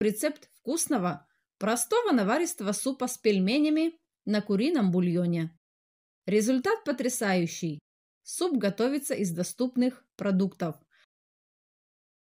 Рецепт вкусного, простого наваристого супа с пельменями на курином бульоне. Результат потрясающий. Суп готовится из доступных продуктов.